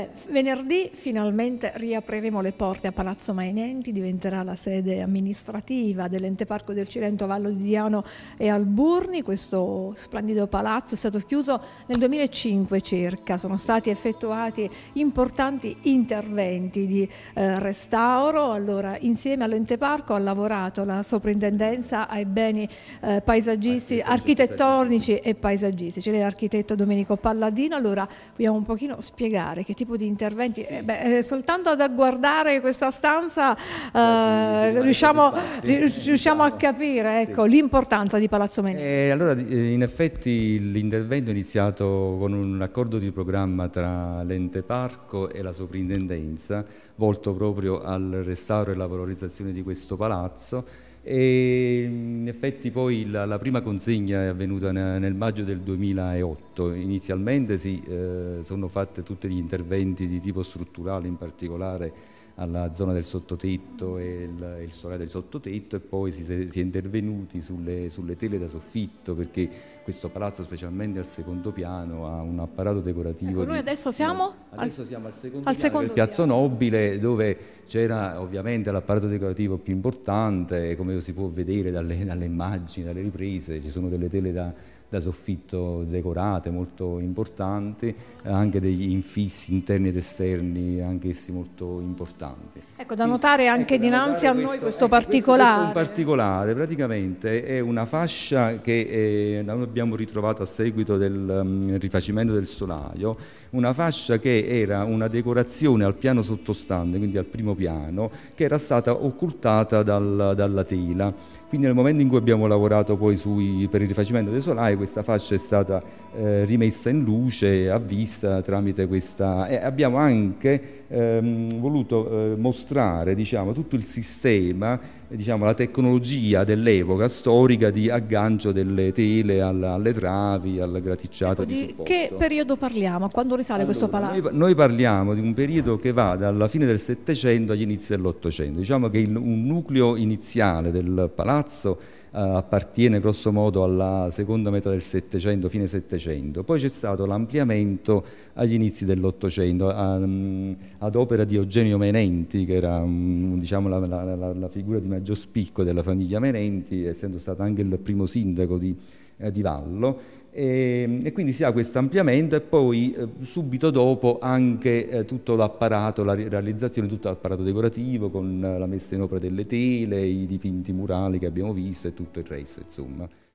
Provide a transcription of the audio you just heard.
Beh, venerdì finalmente riapriremo le porte a Palazzo Mainenti, diventerà la sede amministrativa dell'ente parco del Cilento Vallo di Diano e Alburni. Questo splendido palazzo è stato chiuso nel 2005 circa. Sono stati effettuati importanti interventi di eh, restauro. Allora, insieme all'ente parco ha lavorato la soprintendenza ai beni eh, paesaggisti, architettonici e paesaggistici. L'architetto Domenico Palladino. Allora, vogliamo un pochino spiegare che tipo tipo di interventi. Sì. Eh, beh, eh, soltanto da guardare questa stanza eh, sì, riusciamo, riusciamo a capire ecco, sì. l'importanza di Palazzo Meni. Eh, allora, eh, in effetti l'intervento è iniziato con un accordo di programma tra l'ente parco e la soprintendenza volto proprio al restauro e alla valorizzazione di questo palazzo e in effetti poi la, la prima consegna è avvenuta nel, nel maggio del 2008, inizialmente si sì, eh, sono fatti tutti gli interventi di tipo strutturale in particolare alla zona del sottotetto e il, il solare del sottotetto e poi si, si è intervenuti sulle, sulle, tele da soffitto perché questo palazzo specialmente al secondo piano ha un apparato decorativo. Ecco, noi adesso siamo? No, adesso al, siamo al secondo al piano secondo del Piazzo Nobile dove c'era ovviamente l'apparato decorativo più importante come si può vedere dalle, dalle immagini, dalle riprese, ci sono delle tele da soffitto da soffitto decorate molto importanti, anche degli infissi interni ed esterni anch'essi molto importanti. Ecco, da notare ecco, anche ecco, dinanzi notare a noi questo, questo particolare. Ecco, questo, questo particolare praticamente è una fascia che eh, noi abbiamo ritrovato a seguito del um, rifacimento del solaio, una fascia che era una decorazione al piano sottostante, quindi al primo piano, che era stata occultata dal, dalla tela. Quindi nel momento in cui abbiamo lavorato poi sui, per il rifacimento dei solai, questa fascia è stata eh, rimessa in luce, a vista tramite questa... E abbiamo anche ehm, voluto eh, mostrare diciamo, tutto il sistema, diciamo, la tecnologia dell'epoca storica di aggancio delle tele alla, alle travi, al graticciato ecco, di, di Che periodo parliamo? Quando risale allora, questo palazzo? Noi, noi, parliamo di un periodo che va dalla fine del Settecento agli inizi dell'Ottocento. Diciamo che il, un nucleo iniziale del palazzo eh, appartiene grosso modo alla seconda metà del Settecento, fine Settecento. Poi c'è stato l'ampliamento agli inizi dell'Ottocento mm, ad opera di Eugenio Menenti, che era mm, diciamo, la, la, la, la figura di maggior spicco della famiglia Menenti, essendo stato anche il primo sindaco di eh, di Vallo. E, ehm, e, quindi si ha questo ampliamento e poi eh, subito dopo anche eh, tutto l'apparato, la realizzazione, tutto l'apparato decorativo con eh, la messa in opera delle tele, i dipinti murali che abbiamo visto e tutto il resto, insomma.